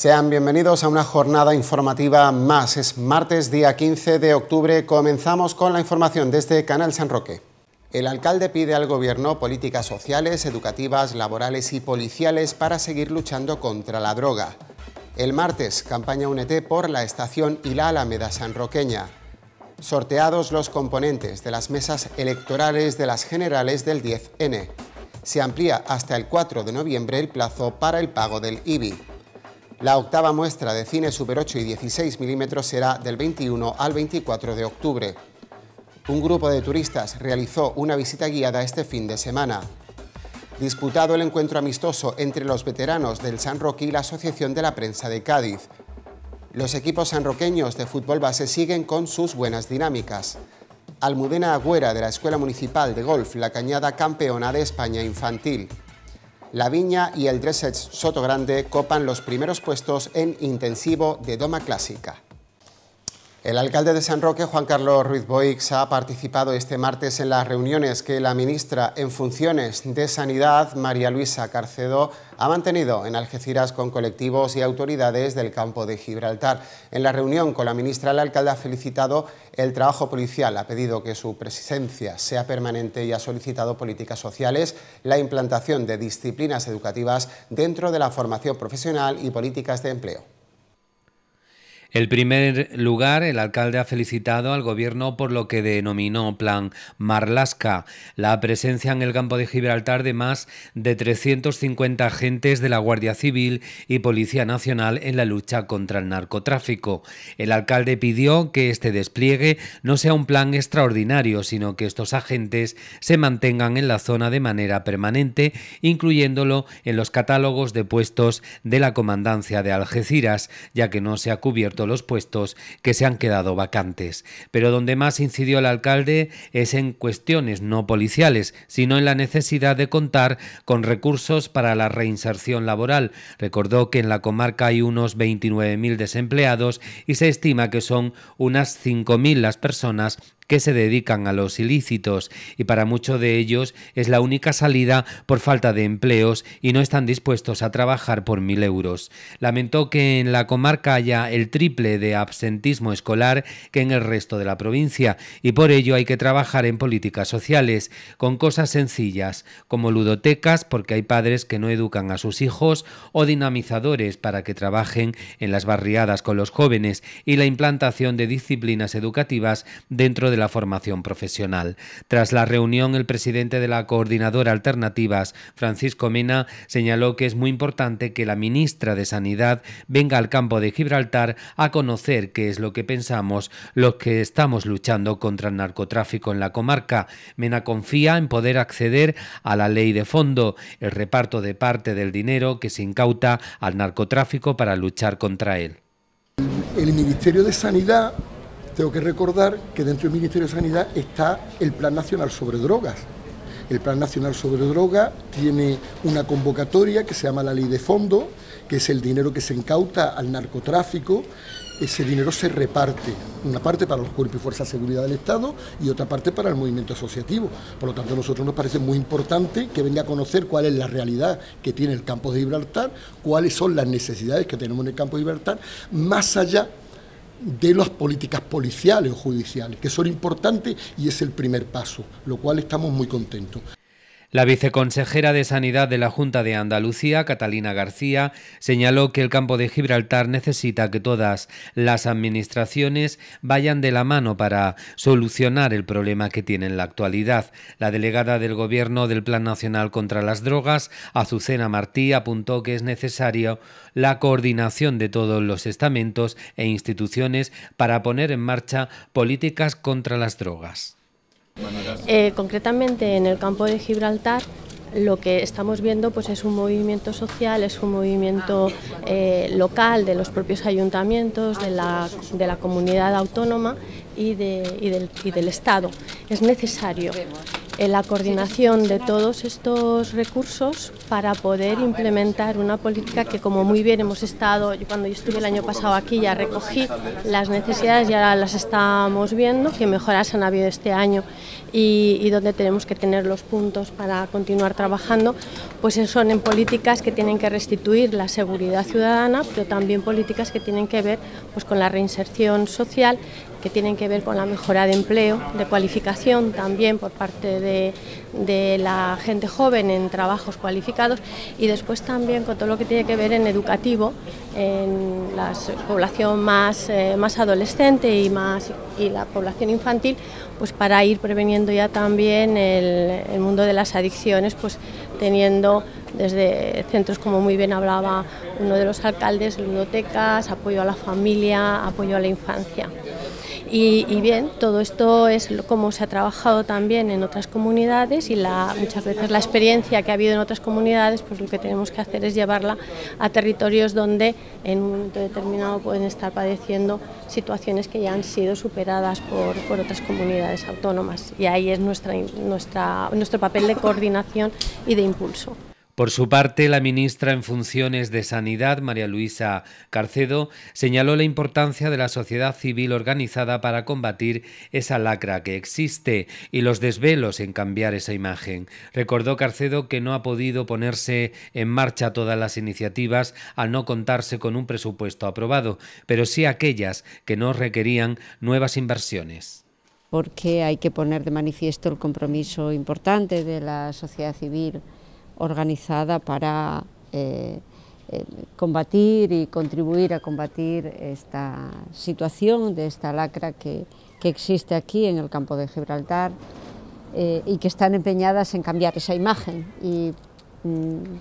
Sean bienvenidos a una jornada informativa más. Es martes, día 15 de octubre. Comenzamos con la información desde Canal San Roque. El alcalde pide al gobierno políticas sociales, educativas, laborales y policiales para seguir luchando contra la droga. El martes, campaña Únete por la estación y la Alameda Sanroqueña. Sorteados los componentes de las mesas electorales de las generales del 10N. Se amplía hasta el 4 de noviembre el plazo para el pago del IBI. La octava muestra de cine Super 8 y 16 milímetros será del 21 al 24 de octubre. Un grupo de turistas realizó una visita guiada este fin de semana. Disputado el encuentro amistoso entre los veteranos del San Roque y la Asociación de la Prensa de Cádiz. Los equipos sanroqueños de fútbol base siguen con sus buenas dinámicas. Almudena Agüera de la Escuela Municipal de Golf La Cañada campeona de España infantil. La Viña y el Dressage Soto Grande copan los primeros puestos en intensivo de Doma Clásica. El alcalde de San Roque, Juan Carlos Ruiz Boix, ha participado este martes en las reuniones que la ministra en funciones de Sanidad, María Luisa Carcedo, ha mantenido en Algeciras con colectivos y autoridades del campo de Gibraltar. En la reunión con la ministra, el alcalde ha felicitado el trabajo policial, ha pedido que su presencia sea permanente y ha solicitado políticas sociales, la implantación de disciplinas educativas dentro de la formación profesional y políticas de empleo. En primer lugar, el alcalde ha felicitado al gobierno por lo que denominó Plan Marlasca, la presencia en el campo de Gibraltar de más de 350 agentes de la Guardia Civil y Policía Nacional en la lucha contra el narcotráfico. El alcalde pidió que este despliegue no sea un plan extraordinario, sino que estos agentes se mantengan en la zona de manera permanente, incluyéndolo en los catálogos de puestos de la Comandancia de Algeciras, ya que no se ha cubierto los puestos que se han quedado vacantes. Pero donde más incidió el alcalde es en cuestiones no policiales, sino en la necesidad de contar con recursos para la reinserción laboral. Recordó que en la comarca hay unos 29.000 desempleados y se estima que son unas 5.000 las personas que se dedican a los ilícitos y para muchos de ellos es la única salida por falta de empleos y no están dispuestos a trabajar por mil euros. Lamentó que en la comarca haya el triple de absentismo escolar que en el resto de la provincia y por ello hay que trabajar en políticas sociales con cosas sencillas como ludotecas porque hay padres que no educan a sus hijos o dinamizadores para que trabajen en las barriadas con los jóvenes y la implantación de disciplinas educativas dentro de la formación profesional. Tras la reunión, el presidente de la Coordinadora Alternativas, Francisco Mena, señaló que es muy importante que la ministra de Sanidad venga al campo de Gibraltar a conocer qué es lo que pensamos los que estamos luchando contra el narcotráfico en la comarca. Mena confía en poder acceder a la ley de fondo, el reparto de parte del dinero que se incauta al narcotráfico para luchar contra él. El Ministerio de Sanidad tengo que recordar que dentro del Ministerio de Sanidad está el Plan Nacional sobre Drogas. El Plan Nacional sobre Drogas tiene una convocatoria que se llama la Ley de Fondo, que es el dinero que se incauta al narcotráfico. Ese dinero se reparte, una parte para los cuerpos y fuerzas de seguridad del Estado y otra parte para el movimiento asociativo. Por lo tanto, a nosotros nos parece muy importante que venga a conocer cuál es la realidad que tiene el campo de Gibraltar, cuáles son las necesidades que tenemos en el campo de Gibraltar, más allá de las políticas policiales o judiciales, que son importantes y es el primer paso, lo cual estamos muy contentos. La viceconsejera de Sanidad de la Junta de Andalucía, Catalina García, señaló que el campo de Gibraltar necesita que todas las administraciones vayan de la mano para solucionar el problema que tiene en la actualidad. La delegada del Gobierno del Plan Nacional contra las Drogas, Azucena Martí, apuntó que es necesario la coordinación de todos los estamentos e instituciones para poner en marcha políticas contra las drogas. Eh, concretamente en el campo de Gibraltar lo que estamos viendo pues es un movimiento social, es un movimiento eh, local de los propios ayuntamientos, de la, comunidad autónoma del, y del Estado. Es necesario la coordinación de todos estos recursos para poder implementar una política que, como muy bien hemos estado, yo cuando yo estuve el año pasado aquí ya recogí las necesidades y ahora las estamos viendo, que mejoras han habido este año y, y donde tenemos que tener los puntos para continuar trabajando, pues son en políticas que tienen que restituir la seguridad ciudadana, pero también políticas que tienen que ver pues, con la reinserción social que tienen que ver con la mejora de empleo, de cualificación también por parte de, la gente joven en trabajos cualificados y después también con todo lo que tiene que ver en educativo, en la población más, eh, adolescente y, y la población infantil, pues para ir preveniendo ya también el, mundo de las adicciones, pues teniendo desde centros como muy bien hablaba uno de los alcaldes, bibliotecas, apoyo a la familia, apoyo a la infancia. Y, bien, todo esto es como se ha trabajado también en otras comunidades y muchas veces la experiencia que ha habido en otras comunidades, pues lo que tenemos que hacer es llevarla a territorios donde en un momento determinado pueden estar padeciendo situaciones que ya han sido superadas por, otras comunidades autónomas. Y ahí es nuestro papel de coordinación y de impulso. Por su parte, la ministra en funciones de Sanidad, María Luisa Carcedo, señaló la importancia de la sociedad civil organizada para combatir esa lacra que existe y los desvelos en cambiar esa imagen. Recordó Carcedo que no ha podido ponerse en marcha todas las iniciativas al no contarse con un presupuesto aprobado, pero sí aquellas que no requerían nuevas inversiones porque hay que poner de manifiesto el compromiso importante de la sociedad civil organizada para eh, eh, combatir y contribuir a combatir esta situación de esta lacra que, existe aquí en el campo de Gibraltar eh, y que están empeñadas en cambiar esa imagen. Y mm,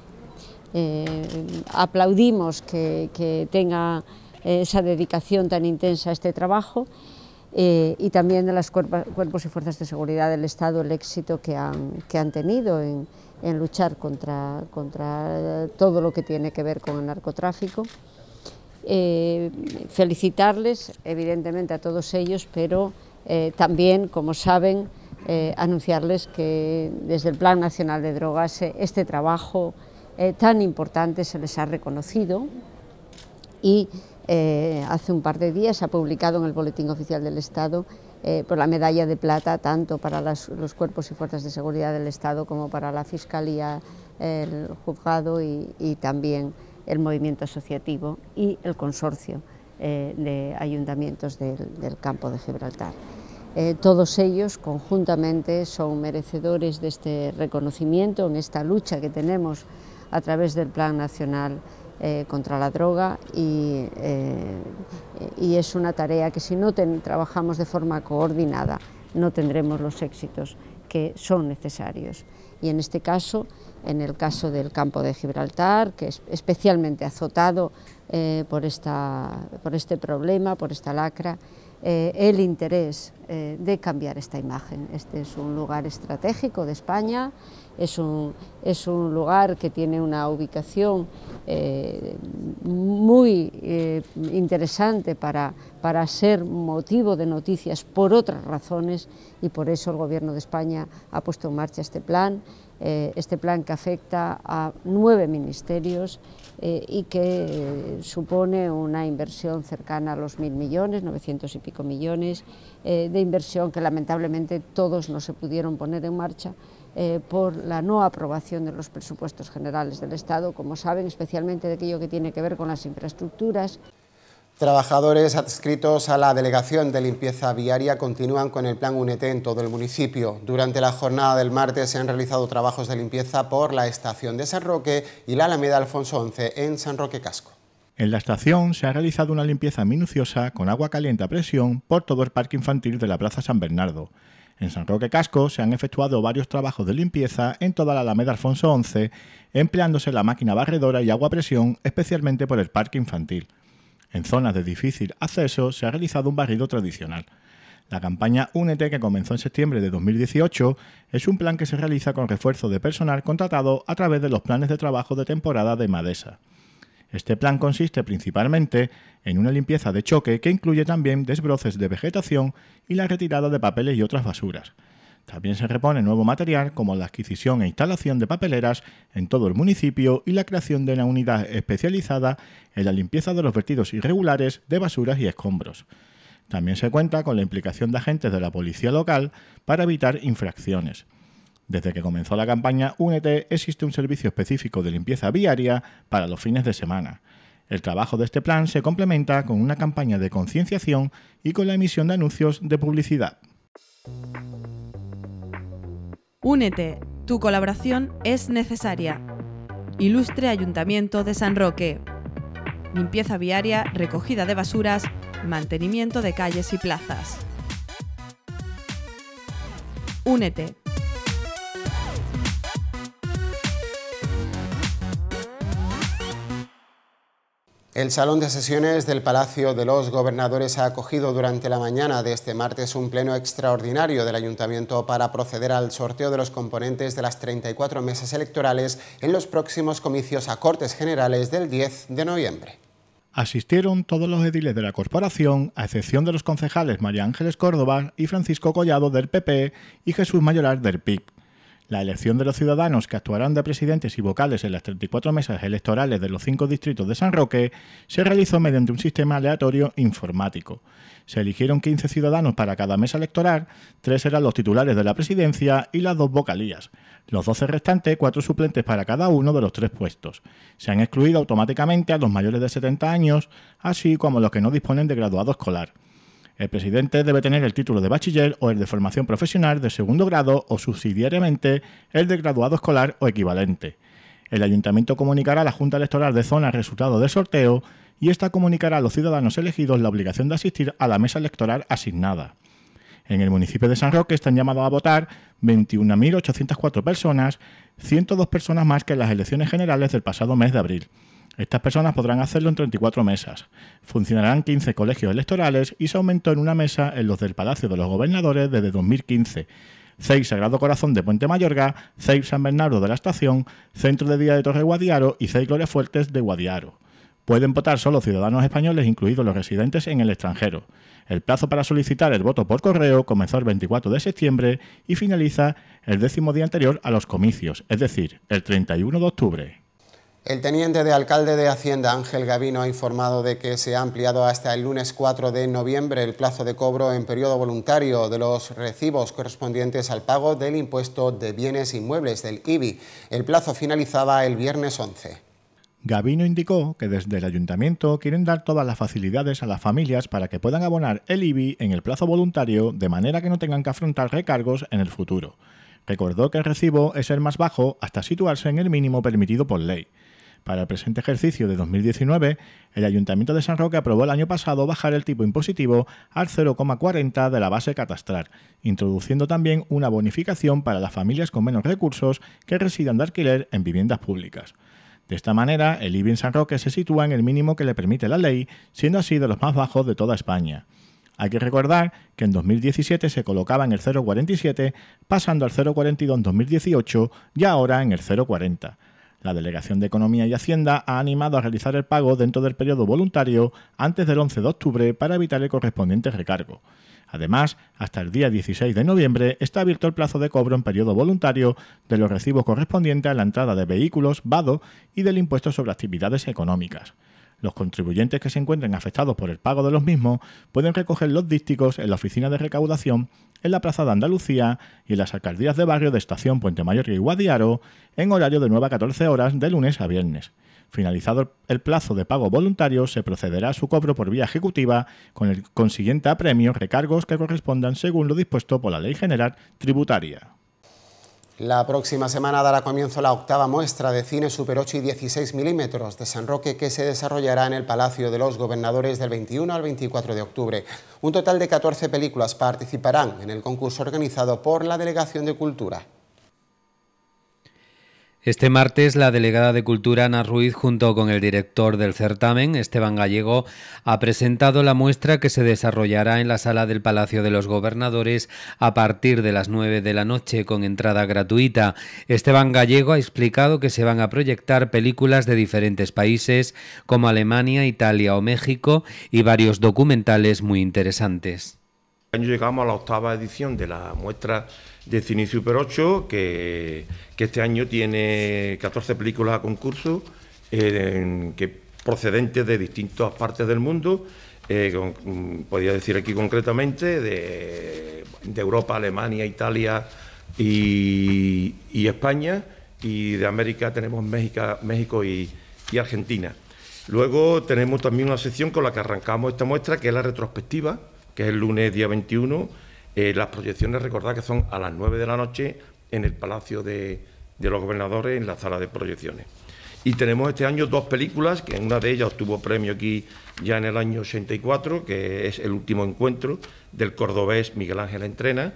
aplaudimos que, tenga esa dedicación tan intensa a este trabajo y también de los cuerpos y fuerzas de seguridad del Estado el éxito que han, que han tenido en, en luchar contra, contra eh, todo lo que tiene que ver con el narcotráfico. Eh, felicitarles, evidentemente, a todos ellos, pero eh, también, como saben, anunciarles que desde el Plan Nacional de Drogas este trabajo tan importante se les ha reconocido y hace un par de días ha publicado en el Boletín Oficial del Estado eh, por la medalla de plata tanto para los cuerpos y fuerzas de seguridad del Estado como para la Fiscalía, el juzgado y, también el movimiento asociativo y el consorcio eh, de ayuntamientos del, campo de Gibraltar. Eh, todos ellos conjuntamente son merecedores de este reconocimiento en esta lucha que tenemos a través del Plan Nacional eh, contra la droga eh, y, es una tarea que si no trabajamos de forma coordinada no tendremos los éxitos que son necesarios. Y en este caso, en el caso del campo de Gibraltar, que es especialmente azotado eh, por este problema, por esta lacra, eh, el interés eh, de cambiar esta imagen. Este es un lugar estratégico de España, es un, es un lugar que tiene una ubicación eh, muy interesante para, para ser motivo de noticias por otras razones y por eso el Gobierno de España ha puesto en marcha este plan, este plan que afecta a nueve ministerios eh, y que supone una inversión cercana a los mil millones, 900 y pico millones eh, de inversión que lamentablemente todos no se pudieron poner en marcha eh, por la no aprobación de los presupuestos generales del Estado, como saben, especialmente de aquello que tiene que ver con las infraestructuras. Trabajadores adscritos a la Delegación de Limpieza Viaria continúan con el plan UNETE en todo el municipio. Durante la jornada del martes se han realizado trabajos de limpieza por la estación de San Roque y la Alameda Alfonso XI en San Roque Casco. En la estación se ha realizado una limpieza minuciosa con agua caliente a presión por todo el parque infantil de la Plaza San Bernardo. En San Roque Casco se han efectuado varios trabajos de limpieza en toda la Alameda Alfonso XI, empleándose la máquina barredora y agua a presión especialmente por el parque infantil. En zonas de difícil acceso se ha realizado un barrido tradicional. La campaña Únete, que comenzó en septiembre de 2018, es un plan que se realiza con refuerzo de personal contratado a través de los planes de trabajo de temporada de Madesa. Este plan consiste principalmente en una limpieza de choque que incluye también desbroces de vegetación y la retirada de papeles y otras basuras. También se repone nuevo material como la adquisición e instalación de papeleras en todo el municipio y la creación de una unidad especializada en la limpieza de los vertidos irregulares de basuras y escombros. También se cuenta con la implicación de agentes de la policía local para evitar infracciones. Desde que comenzó la campaña Únete existe un servicio específico de limpieza viaria para los fines de semana. El trabajo de este plan se complementa con una campaña de concienciación y con la emisión de anuncios de publicidad. Únete, tu colaboración es necesaria. Ilustre Ayuntamiento de San Roque. Limpieza viaria, recogida de basuras, mantenimiento de calles y plazas. Únete, El Salón de Sesiones del Palacio de los Gobernadores ha acogido durante la mañana de este martes un pleno extraordinario del Ayuntamiento para proceder al sorteo de los componentes de las 34 mesas electorales en los próximos comicios a Cortes Generales del 10 de noviembre. Asistieron todos los ediles de la corporación, a excepción de los concejales María Ángeles Córdoba y Francisco Collado del PP y Jesús Mayoral del PIC. La elección de los ciudadanos que actuarán de presidentes y vocales en las 34 mesas electorales de los cinco distritos de San Roque se realizó mediante un sistema aleatorio informático. Se eligieron 15 ciudadanos para cada mesa electoral, tres eran los titulares de la presidencia y las dos vocalías. Los 12 restantes, cuatro suplentes para cada uno de los tres puestos. Se han excluido automáticamente a los mayores de 70 años, así como los que no disponen de graduado escolar. El presidente debe tener el título de bachiller o el de formación profesional de segundo grado o subsidiariamente el de graduado escolar o equivalente. El ayuntamiento comunicará a la Junta Electoral de Zona el resultado del sorteo y esta comunicará a los ciudadanos elegidos la obligación de asistir a la mesa electoral asignada. En el municipio de San Roque están llamados a votar 21.804 personas, 102 personas más que en las elecciones generales del pasado mes de abril. Estas personas podrán hacerlo en 34 mesas. Funcionarán 15 colegios electorales y se aumentó en una mesa en los del Palacio de los Gobernadores desde 2015. 6 Sagrado Corazón de Puente Mayorga, 6 San Bernardo de la Estación, Centro de Día de Torre Guadiaro y 6 Gloria Fuertes de Guadiaro. Pueden votar solo ciudadanos españoles, incluidos los residentes en el extranjero. El plazo para solicitar el voto por correo comenzó el 24 de septiembre y finaliza el décimo día anterior a los comicios, es decir, el 31 de octubre. El teniente de alcalde de Hacienda, Ángel Gavino, ha informado de que se ha ampliado hasta el lunes 4 de noviembre el plazo de cobro en periodo voluntario de los recibos correspondientes al pago del impuesto de bienes inmuebles del IBI. El plazo finalizaba el viernes 11. Gavino indicó que desde el ayuntamiento quieren dar todas las facilidades a las familias para que puedan abonar el IBI en el plazo voluntario de manera que no tengan que afrontar recargos en el futuro. Recordó que el recibo es el más bajo hasta situarse en el mínimo permitido por ley. Para el presente ejercicio de 2019, el Ayuntamiento de San Roque aprobó el año pasado bajar el tipo impositivo al 0,40 de la base catastral, introduciendo también una bonificación para las familias con menos recursos que residan de alquiler en viviendas públicas. De esta manera, el IBI en San Roque se sitúa en el mínimo que le permite la ley, siendo así de los más bajos de toda España. Hay que recordar que en 2017 se colocaba en el 0,47, pasando al 0,42 en 2018 y ahora en el 0,40. La Delegación de Economía y Hacienda ha animado a realizar el pago dentro del periodo voluntario antes del 11 de octubre para evitar el correspondiente recargo. Además, hasta el día 16 de noviembre está abierto el plazo de cobro en periodo voluntario de los recibos correspondientes a la entrada de vehículos, VADO y del impuesto sobre actividades económicas. Los contribuyentes que se encuentren afectados por el pago de los mismos pueden recoger los dísticos en la oficina de recaudación, en la Plaza de Andalucía y en las alcaldías de barrio de Estación Puente Mayor y Guadiaro en horario de 9 a 14 horas de lunes a viernes. Finalizado el plazo de pago voluntario, se procederá a su cobro por vía ejecutiva con el consiguiente apremio recargos que correspondan según lo dispuesto por la Ley General Tributaria. La próxima semana dará comienzo la octava muestra de cine Super 8 y 16 milímetros de San Roque que se desarrollará en el Palacio de los Gobernadores del 21 al 24 de octubre. Un total de 14 películas participarán en el concurso organizado por la Delegación de Cultura. Este martes, la delegada de Cultura, Ana Ruiz, junto con el director del certamen, Esteban Gallego, ha presentado la muestra que se desarrollará en la sala del Palacio de los Gobernadores a partir de las 9 de la noche con entrada gratuita. Esteban Gallego ha explicado que se van a proyectar películas de diferentes países como Alemania, Italia o México y varios documentales muy interesantes. Llegamos a la octava edición de la muestra de Cine Super 8, que, este año tiene 14 películas a concurso, que procedentes de distintas partes del mundo. Eh, mm, podría decir aquí concretamente de, Europa, Alemania, Italia y, España, y de América tenemos México, y, y Argentina. Luego tenemos también una sección con la que arrancamos esta muestra, que es la retrospectiva, que es el lunes día 21 eh, las proyecciones, recordad que son a las 9 de la noche en el Palacio de, los Gobernadores, en la sala de proyecciones. Y tenemos este año dos películas, que una de ellas obtuvo premio aquí ya en el año 84, que es El último encuentro del cordobés Miguel Ángel Entrena,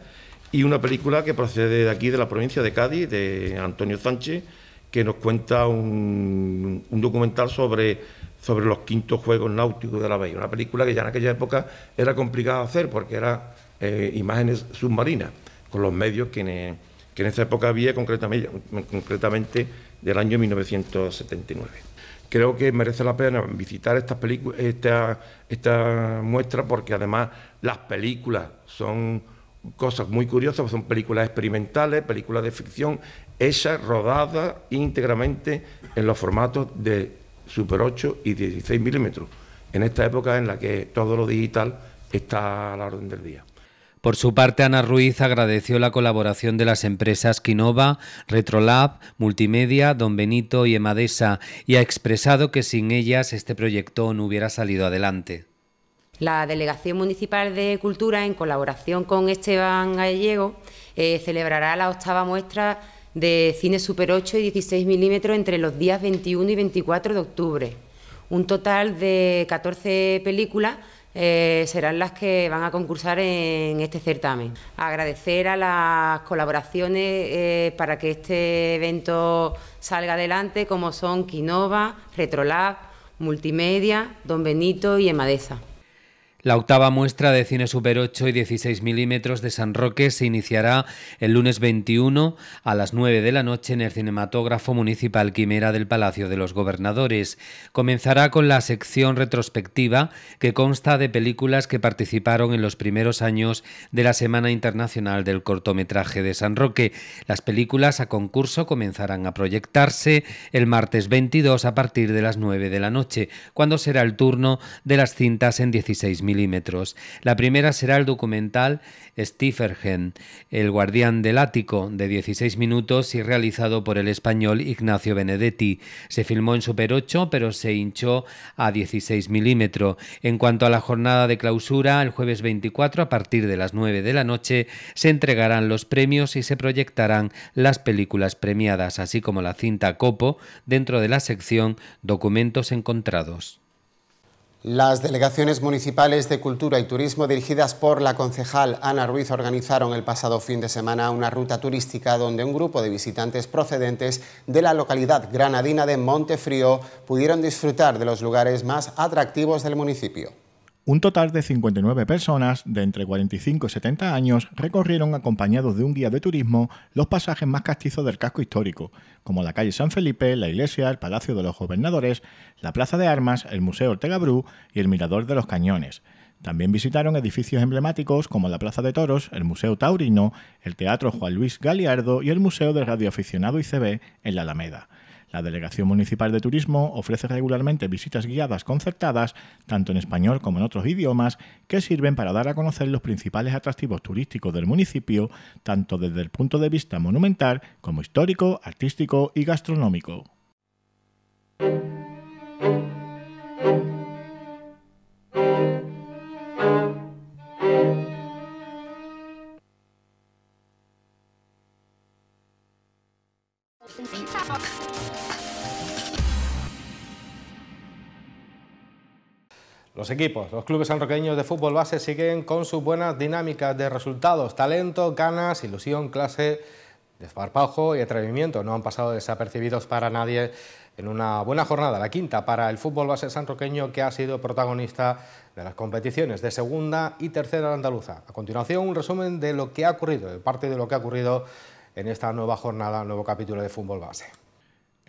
y una película que procede de aquí, de la provincia de Cádiz, de Antonio Sánchez, que nos cuenta un, documental sobre, sobre los quintos Juegos Náuticos de la Bahía. Una película que ya en aquella época era complicada hacer porque era eh, imágenes submarinas, con los medios eh, que en, esa época había, concretamente, concretamente del año 1979 creo que merece la pena visitar esta película... esta, esta muestra, porque además las películas son cosas muy curiosas, son películas experimentales, películas de ficción, ...esas rodadas íntegramente en los formatos de Super 8 y 16 milímetros, en esta época en la que todo lo digital está a la orden del día. Por su parte, Ana Ruiz agradeció la colaboración de las empresas Quinova, Retrolab, Multimedia, Don Benito y Emadesa y ha expresado que sin ellas este proyecto no hubiera salido adelante. La Delegación Municipal de Cultura, en colaboración con Esteban Gallego, eh, celebrará la octava muestra de cine Super 8 y 16 milímetros entre los días 21 y 24 de octubre. Un total de 14 películas eh, serán las que van a concursar en este certamen. Agradecer a las colaboraciones eh, para que este evento salga adelante, como son Quinova, Retrolab, Multimedia, Don Benito y Emadesa. La octava muestra de cine super 8 y 16 milímetros de San Roque se iniciará el lunes 21 a las 9 de la noche en el Cinematógrafo Municipal Quimera del Palacio de los Gobernadores. Comenzará con la sección retrospectiva que consta de películas que participaron en los primeros años de la Semana Internacional del Cortometraje de San Roque. Las películas a concurso comenzarán a proyectarse el martes 22 a partir de las 9 de la noche, cuando será el turno de las cintas en 16 milímetros milímetros. La primera será el documental Stiefergen, El guardián del ático, de 16 minutos y realizado por el español Ignacio Benedetti. Se filmó en Super 8, pero se hinchó a 16 milímetros. En cuanto a la jornada de clausura, el jueves 24, a partir de las 9 de la noche, se entregarán los premios y se proyectarán las películas premiadas, así como la cinta Copo, dentro de la sección Documentos encontrados. Las delegaciones municipales de Cultura y Turismo dirigidas por la concejal Ana Ruiz organizaron el pasado fin de semana una ruta turística donde un grupo de visitantes procedentes de la localidad granadina de Montefrío pudieron disfrutar de los lugares más atractivos del municipio. Un total de 59 personas de entre 45 y 70 años recorrieron acompañados de un guía de turismo los pasajes más castizos del casco histórico, como la calle San Felipe, la iglesia, el Palacio de los Gobernadores, la Plaza de Armas, el Museo Ortega Bru y el Mirador de los Cañones. También visitaron edificios emblemáticos como la Plaza de Toros, el Museo Taurino, el Teatro Juan Luis Galiardo y el Museo del Radioaficionado ICB en la Alameda. La Delegación Municipal de Turismo ofrece regularmente visitas guiadas concertadas, tanto en español como en otros idiomas, que sirven para dar a conocer los principales atractivos turísticos del municipio, tanto desde el punto de vista monumental como histórico, artístico y gastronómico. Los equipos, los clubes sanroqueños de fútbol base siguen con sus buenas dinámicas de resultados, talento, ganas, ilusión, clase, desparpajo y atrevimiento. No han pasado desapercibidos para nadie en una buena jornada, la quinta para el fútbol base sanroqueño que ha sido protagonista de las competiciones de segunda y tercera andaluza. A continuación un resumen de lo que ha ocurrido, de parte de lo que ha ocurrido en esta nueva jornada, nuevo capítulo de fútbol base.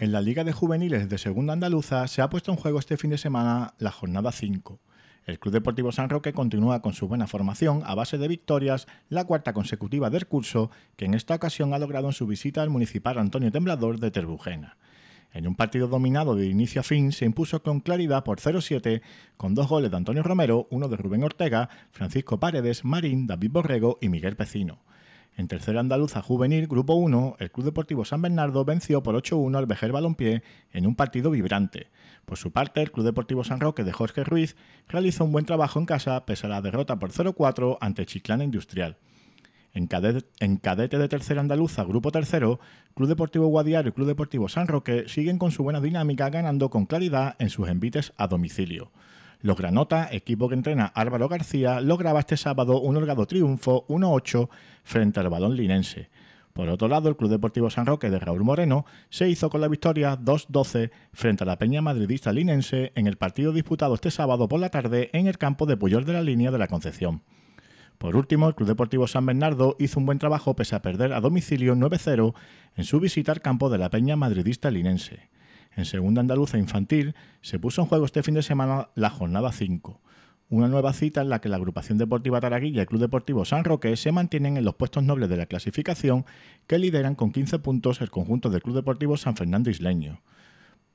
En la Liga de Juveniles de Segunda Andaluza se ha puesto en juego este fin de semana la jornada 5. El Club Deportivo San Roque continúa con su buena formación a base de victorias, la cuarta consecutiva del curso, que en esta ocasión ha logrado en su visita al municipal Antonio Temblador de Terbujena. En un partido dominado de inicio a fin, se impuso con claridad por 0-7, con dos goles de Antonio Romero, uno de Rubén Ortega, Francisco Paredes, Marín, David Borrego y Miguel Pecino. En tercera andaluza juvenil, Grupo 1, el Club Deportivo San Bernardo venció por 8-1 al Vejer Balompié en un partido vibrante. Por su parte, el Club Deportivo San Roque de Jorge Ruiz realizó un buen trabajo en casa pese a la derrota por 0-4 ante Chiclana Industrial. En cadete, de tercera andaluza, grupo 3, Club Deportivo Guadiaro y Club Deportivo San Roque siguen con su buena dinámica ganando con claridad en sus envites a domicilio. Los Granota, equipo que entrena Álvaro García, lograba este sábado un holgado triunfo 1-8 frente al balón linense. Por otro lado, el Club Deportivo San Roque de Raúl Moreno se hizo con la victoria 2-12 frente a la Peña Madridista Linense en el partido disputado este sábado por la tarde en el campo de Puyol de la Línea de la Concepción. Por último, el Club Deportivo San Bernardo hizo un buen trabajo pese a perder a domicilio 9-0 en su visita al campo de la Peña Madridista Linense. En Segunda Andaluza Infantil se puso en juego este fin de semana la jornada 5, una nueva cita en la que la agrupación deportiva Taraguilla y el Club Deportivo San Roque se mantienen en los puestos nobles de la clasificación que lideran con 15 puntos el conjunto del Club Deportivo San Fernando Isleño.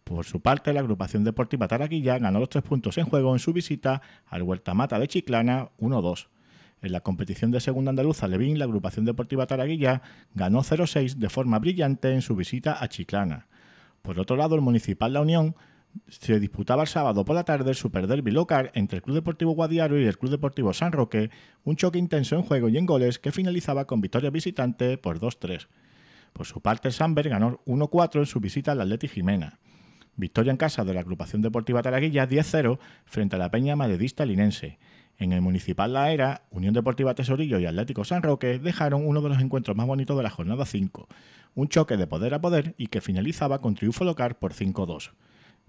Por su parte, la agrupación deportiva Taraguilla ganó los tres puntos en juego en su visita al Huertamata de Chiclana 1-2. En la competición de segunda andaluza Levín, la agrupación deportiva Taraguilla ganó 0-6 de forma brillante en su visita a Chiclana. Por otro lado, el Municipal La Unión se disputaba el sábado por la tarde su perder bilocar entre el Club Deportivo Guadiaro y el Club Deportivo San Roque, un choque intenso en juego y en goles que finalizaba con victoria visitante por 2-3. Por su parte, el ganó 1-4 en su visita al Atleti Jimena. Victoria en casa de la agrupación deportiva Taraguilla 10-0 frente a la Peña Madridista Linense. En el Municipal La Era, Unión Deportiva Tesorillo y Atlético San Roque dejaron uno de los encuentros más bonitos de la jornada 5, un choque de poder a poder y que finalizaba con triunfo local por 5-2.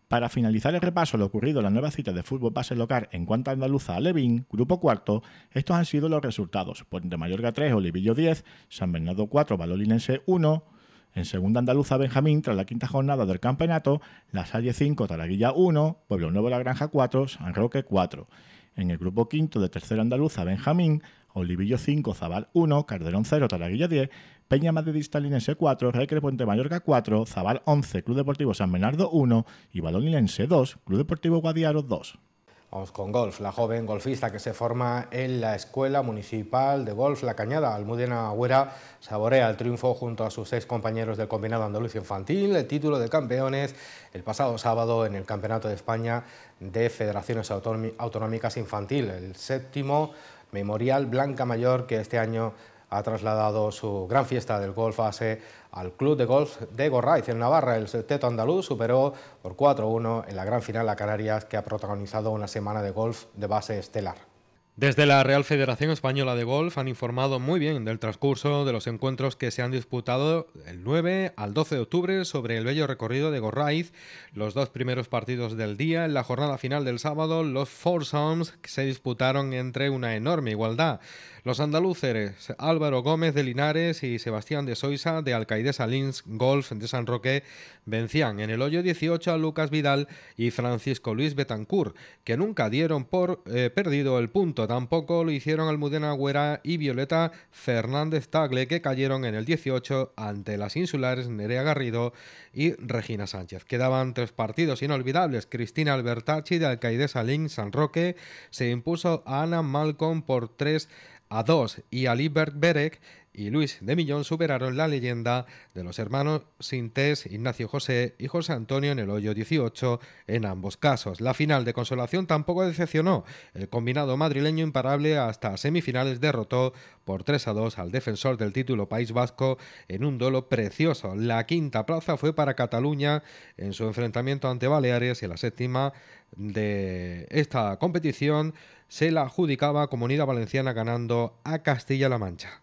Para finalizar el repaso lo ocurrido en la nueva cita de fútbol base local en cuanto a Andaluza a Levín, Grupo Cuarto, estos han sido los resultados. Puente Mayorga 3, Olivillo 10, San Bernardo 4, Valolinense 1, en segunda andaluza Benjamín, tras la quinta jornada del campeonato, La Salle 5, Taraguilla 1, Pueblo Nuevo La Granja 4, San Roque 4. En el grupo quinto de tercera andaluza, Benjamín, Olivillo 5, Zabal 1, Carderón 0, Taraguilla 10, Peña Madridista, Linense 4, Recre Puente Mallorca 4, Zabal 11, Club Deportivo San Bernardo 1 y Balonilense 2, Club Deportivo Guadiaro 2. Vamos con golf, la joven golfista que se forma en la Escuela Municipal de Golf La Cañada, Almudena Agüera, saborea el triunfo junto a sus seis compañeros del combinado andaluz infantil, el título de campeones el pasado sábado en el Campeonato de España de Federaciones Autonómicas Infantil, el séptimo Memorial Blanca Mayor que este año ha trasladado su gran fiesta del golf base al Club de Golf de Gorraiz. En Navarra, el teto andaluz superó por 4-1 en la gran final a Canarias, que ha protagonizado una semana de golf de base estelar. Desde la Real Federación Española de Golf han informado muy bien del transcurso de los encuentros que se han disputado el 9 al 12 de octubre sobre el bello recorrido de Gorraiz, los dos primeros partidos del día. En la jornada final del sábado, los foursomes se disputaron entre una enorme igualdad. Los andaluces Álvaro Gómez de Linares y Sebastián de Soisa de Alcaide Salins Golf de San Roque vencían en el hoyo 18 a Lucas Vidal y Francisco Luis Betancourt, que nunca dieron por eh, perdido el punto. Tampoco lo hicieron Almudena Agüera y Violeta Fernández Tagle, que cayeron en el 18 ante las insulares Nerea Garrido y Regina Sánchez. Quedaban tres partidos inolvidables. Cristina Albertachi de Alcaide Salins San Roque se impuso a Ana Malcolm por tres a Dos y a Libert Berek y Luis de Millón superaron la leyenda de los hermanos Sintés, Ignacio José y José Antonio en el hoyo 18 en ambos casos. La final de consolación tampoco decepcionó. El combinado madrileño imparable hasta semifinales derrotó por 3 a 2 al defensor del título País Vasco en un duelo precioso. La quinta plaza fue para Cataluña en su enfrentamiento ante Baleares y la séptima de esta competición se la adjudicaba Comunidad Valenciana ganando a Castilla-La Mancha.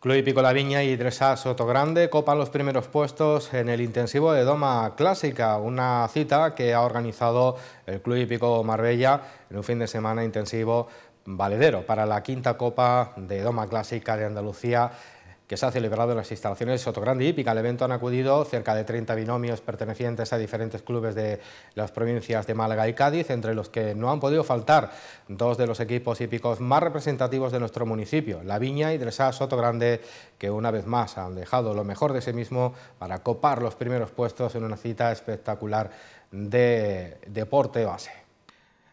Club Pico La Viña y Dresa Sotogrande copan los primeros puestos en el intensivo de Doma Clásica, una cita que ha organizado el Club Hípico Marbella en un fin de semana intensivo valedero para la quinta Copa de Doma Clásica de Andalucía que se ha celebrado en las instalaciones de Sotogrande Hípica. Al evento han acudido cerca de 30 binomios pertenecientes a diferentes clubes de las provincias de Málaga y Cádiz, entre los que no han podido faltar dos de los equipos hípicos más representativos de nuestro municipio, La Viña y Dresá Sotogrande, que una vez más han dejado lo mejor de sí mismo para copar los primeros puestos en una cita espectacular de deporte base.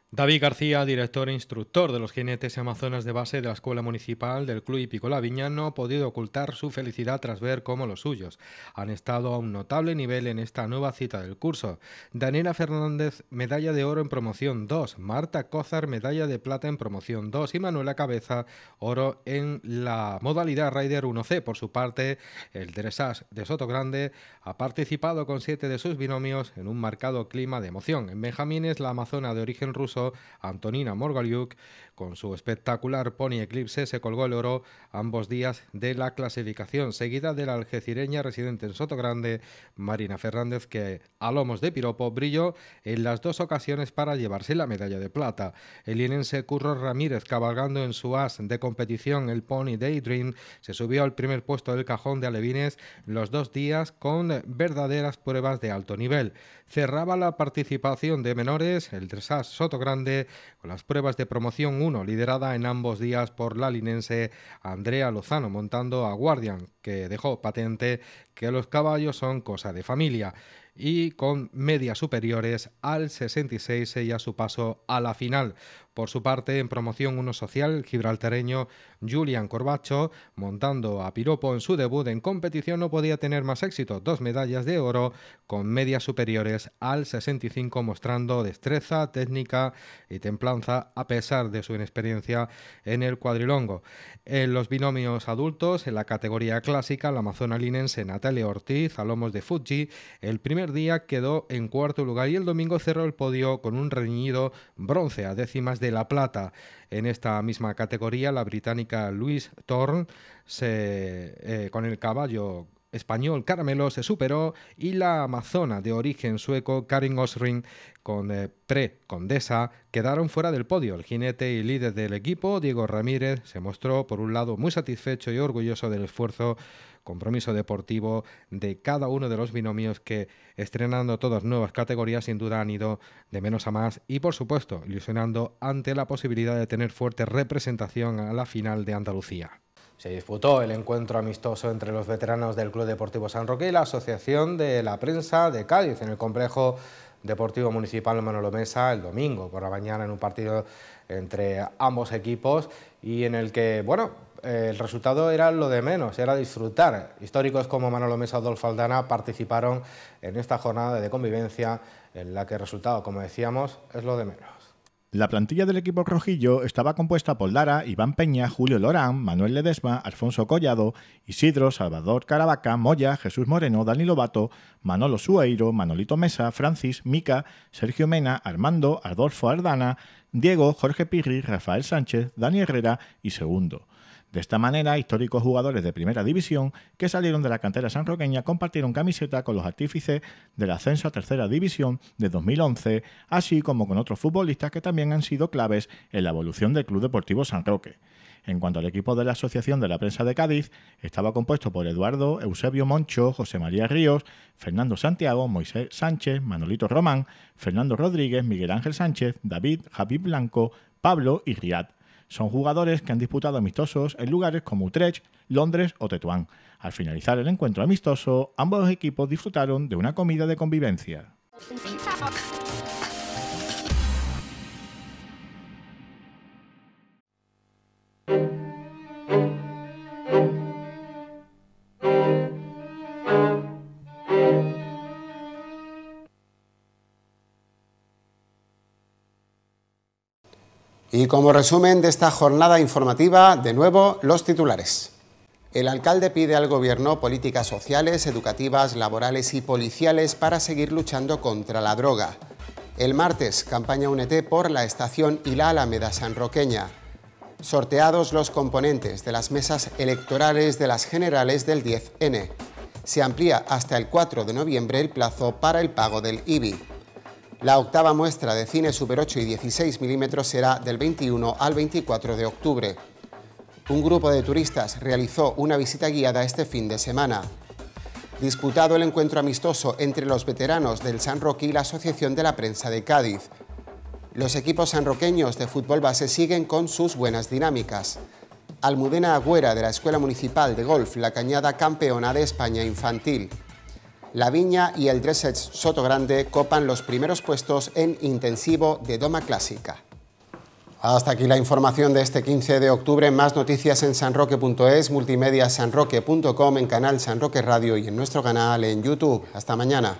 David García, director e instructor de los jinetes amazonas de base de la Escuela Municipal del Club Hípico Viña, no ha podido ocultar su felicidad tras ver cómo los suyos han estado a un notable nivel en esta nueva cita del curso. Daniela Fernández, medalla de oro en promoción 2, Marta Cózar, medalla de plata en promoción 2 y Manuela Cabeza, oro en la modalidad Rider 1C. Por su parte, el Dresas de Soto Grande ha participado con siete de sus binomios en un marcado clima de emoción. En Benjamines, la amazona de origen ruso, Antonina Morgaliuk con su espectacular Pony Eclipse se colgó el oro ambos días de la clasificación, seguida de la algecireña residente en Grande, Marina Fernández, que a lomos de piropo brilló en las dos ocasiones para llevarse la medalla de plata. El inense Curro Ramírez, cabalgando en su as de competición el Pony Daydream, se subió al primer puesto del cajón de Alevines los dos días con verdaderas pruebas de alto nivel. Cerraba la participación de menores el 3A Soto Grande con las pruebas de promoción liderada en ambos días por la linense Andrea Lozano, montando a Guardian, que dejó patente que los caballos son cosa de familia y con medias superiores al 66 ella su paso a la final. Por su parte, en promoción uno social, gibraltareño Julian Corbacho, montando a piropo en su debut en competición, no podía tener más éxito. Dos medallas de oro con medias superiores al 65, mostrando destreza, técnica y templanza a pesar de su inexperiencia en el cuadrilongo. En los binomios adultos, en la categoría clásica, la amazona linense Natalia Ortiz, a lomos de Fuji, el primer día quedó en cuarto lugar y el domingo cerró el podio con un reñido bronce a décimas de la plata. En esta misma categoría, la británica Louise Thorne se, eh, con el caballo español Caramelo se superó y la amazona de origen sueco Karin Osring con pre-condesa eh, quedaron fuera del podio. El jinete y líder del equipo, Diego Ramírez, se mostró por un lado muy satisfecho y orgulloso del esfuerzo compromiso deportivo de cada uno de los binomios que estrenando todas nuevas categorías sin duda han ido de menos a más y por supuesto ilusionando ante la posibilidad de tener fuerte representación a la final de Andalucía. Se disputó el encuentro amistoso entre los veteranos del Club Deportivo San Roque y la Asociación de la Prensa de Cádiz en el complejo Deportivo Municipal Manolo Mesa el domingo por la mañana en un partido entre ambos equipos y en el que, bueno, el resultado era lo de menos, era disfrutar. Históricos como Manolo Mesa o Adolfo Aldana participaron en esta jornada de convivencia en la que el resultado, como decíamos, es lo de menos. La plantilla del equipo rojillo estaba compuesta por Lara, Iván Peña, Julio Lorán, Manuel Ledesma, Alfonso Collado, Isidro, Salvador Caravaca, Moya, Jesús Moreno, Dani Lobato, Manolo Sueiro, Manolito Mesa, Francis, Mica, Sergio Mena, Armando, Adolfo Ardana, Diego, Jorge Pirri, Rafael Sánchez, Dani Herrera y Segundo. De esta manera, históricos jugadores de primera división que salieron de la cantera sanroqueña compartieron camiseta con los artífices del ascenso a tercera división de 2011, así como con otros futbolistas que también han sido claves en la evolución del Club Deportivo San Roque. En cuanto al equipo de la Asociación de la Prensa de Cádiz, estaba compuesto por Eduardo, Eusebio Moncho, José María Ríos, Fernando Santiago, Moisés Sánchez, Manolito Román, Fernando Rodríguez, Miguel Ángel Sánchez, David, Javi Blanco, Pablo y Riad. Son jugadores que han disputado amistosos en lugares como Utrecht, Londres o Tetuán. Al finalizar el encuentro amistoso, ambos equipos disfrutaron de una comida de convivencia. Y como resumen de esta jornada informativa, de nuevo los titulares. El alcalde pide al Gobierno políticas sociales, educativas, laborales y policiales para seguir luchando contra la droga. El martes, campaña UNETE por la estación y la Alameda Sanroqueña. Sorteados los componentes de las mesas electorales de las generales del 10N. Se amplía hasta el 4 de noviembre el plazo para el pago del IBI. La octava muestra de cine Super 8 y 16 milímetros será del 21 al 24 de octubre. Un grupo de turistas realizó una visita guiada este fin de semana. Disputado el encuentro amistoso entre los veteranos del San Roque y la Asociación de la Prensa de Cádiz. Los equipos sanroqueños de fútbol base siguen con sus buenas dinámicas. Almudena Agüera de la Escuela Municipal de Golf La Cañada campeona de España infantil. La Viña y el Dresset Soto Grande copan los primeros puestos en intensivo de Doma Clásica. Hasta aquí la información de este 15 de octubre. Más noticias en sanroque.es, multimedia sanroque.com, en canal Sanroque Radio y en nuestro canal en YouTube. Hasta mañana.